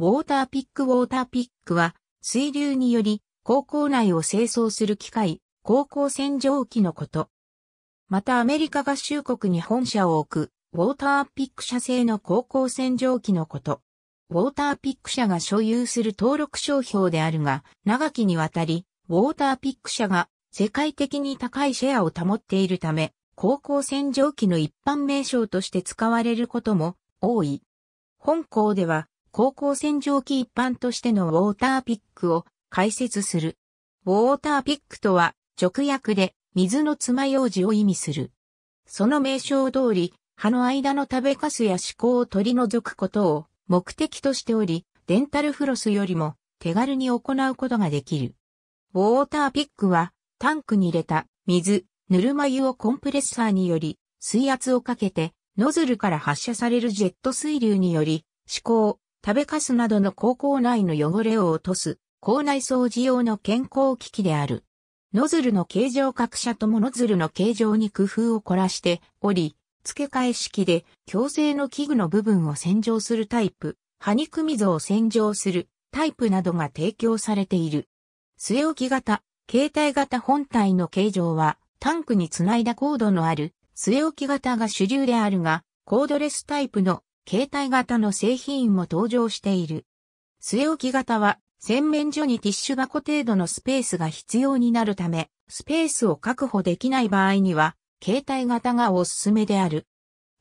ウォーターピックウォーターピックは、水流により、高校内を清掃する機械、高校洗浄機のこと。またアメリカ合衆国に本社を置く、ウォーターピック社製の高校洗浄機のこと。ウォーターピック社が所有する登録商標であるが、長きにわたり、ウォーターピック社が世界的に高いシェアを保っているため、高校洗浄機の一般名称として使われることも多い。本校では、高校洗浄機一般としてのウォーターピックを解説する。ウォーターピックとは直訳で水の爪楊枝を意味する。その名称通り、歯の間の食べかすや歯垢を取り除くことを目的としており、デンタルフロスよりも手軽に行うことができる。ウォーターピックはタンクに入れた水、ぬるま湯をコンプレッサーにより水圧をかけてノズルから発射されるジェット水流により、歯垢、食べかすなどの高校内の汚れを落とす、校内掃除用の健康機器である。ノズルの形状各社ともノズルの形状に工夫を凝らしており、付け替え式で矯正の器具の部分を洗浄するタイプ、歯肉溝を洗浄するタイプなどが提供されている。据え置き型、携帯型本体の形状はタンクにつないだコードのある据え置き型が主流であるが、コードレスタイプの携帯型の製品も登場している。据え置き型は、洗面所にティッシュ箱程度のスペースが必要になるため、スペースを確保できない場合には、携帯型がおすすめである。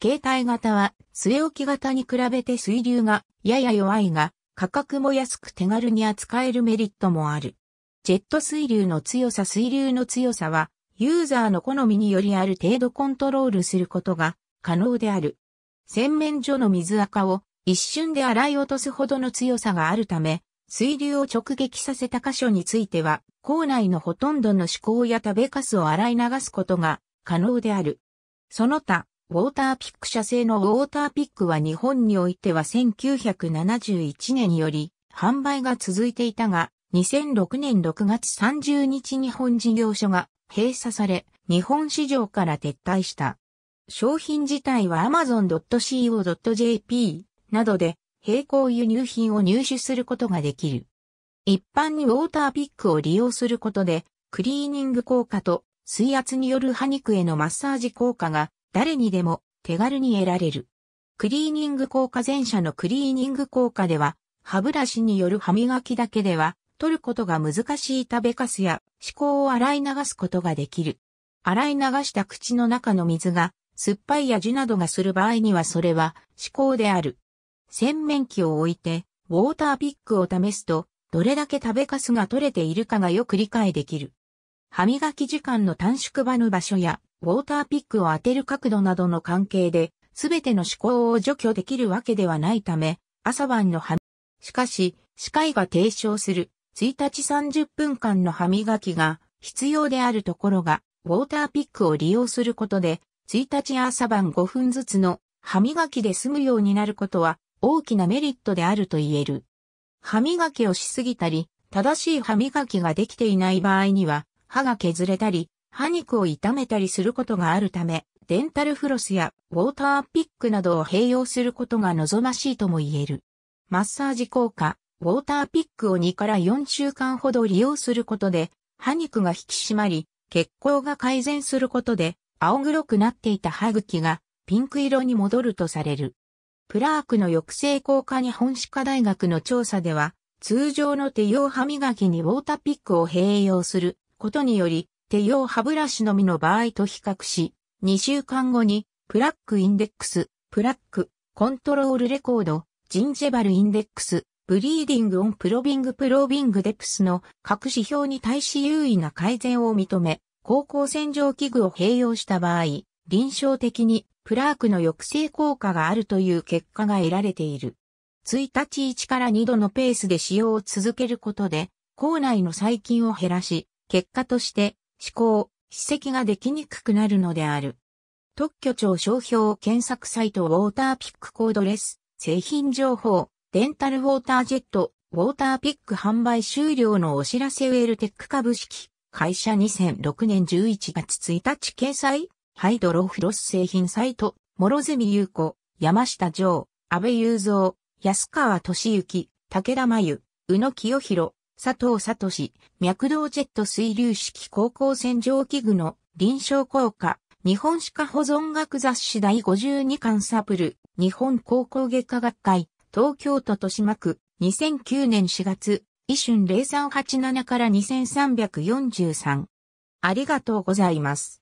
携帯型は、据え置き型に比べて水流がやや弱いが、価格も安く手軽に扱えるメリットもある。ジェット水流の強さ水流の強さは、ユーザーの好みによりある程度コントロールすることが可能である。洗面所の水垢を一瞬で洗い落とすほどの強さがあるため、水流を直撃させた箇所については、校内のほとんどの思考や食べかすを洗い流すことが可能である。その他、ウォーターピック社製のウォーターピックは日本においては1971年より販売が続いていたが、2006年6月30日日本事業所が閉鎖され、日本市場から撤退した。商品自体は amazon.co.jp などで並行輸入品を入手することができる。一般にウォーターピックを利用することで、クリーニング効果と水圧による歯肉へのマッサージ効果が誰にでも手軽に得られる。クリーニング効果前者のクリーニング効果では、歯ブラシによる歯磨きだけでは、取ることが難しい食べかすや、歯垢を洗い流すことができる。洗い流した口の中の水が酸っぱい味などがする場合にはそれは思考である。洗面器を置いて、ウォーターピックを試すと、どれだけ食べかすが取れているかがよく理解できる。歯磨き時間の短縮場の場所や、ウォーターピックを当てる角度などの関係で、すべての思考を除去できるわけではないため、朝晩の歯、しかし、歯科医が提唱する、1日30分間の歯磨きが必要であるところが、ウォーターピックを利用することで、1日朝晩5分ずつの歯磨きで済むようになることは大きなメリットであると言える。歯磨きをしすぎたり、正しい歯磨きができていない場合には、歯が削れたり、歯肉を痛めたりすることがあるため、デンタルフロスやウォーターピックなどを併用することが望ましいとも言える。マッサージ効果、ウォーターピックを2から4週間ほど利用することで、歯肉が引き締まり、血行が改善することで、青黒くなっていた歯茎がピンク色に戻るとされる。プラークの抑制効果日本歯科大学の調査では、通常の手用歯磨きにウォーターピックを併用することにより、手用歯ブラシのみの場合と比較し、2週間後に、プラックインデックス、プラック、コントロールレコード、ジンジェバルインデックス、ブリーディングオンプロビングプロビングデプスの各指標に対し優位な改善を認め、高校洗浄器具を併用した場合、臨床的にプラークの抑制効果があるという結果が得られている。1日1から2度のペースで使用を続けることで、口内の細菌を減らし、結果として、思考、歯石ができにくくなるのである。特許庁商標検索サイトウォーターピックコードレス、製品情報、デンタルウォータージェット、ウォーターピック販売終了のお知らせウェルテック株式、会社2006年11月1日掲載、ハイドロフロス製品サイト、諸角優子、山下城、安倍雄三、安川俊之、武田真由、宇野清弘、佐藤聡、脈動ジェット水流式高校洗浄器具の臨床効果、日本歯科保存学雑誌第52巻サプル、日本高校外科学会、東京都豊島区、2009年4月、一春0387から2343。ありがとうございます。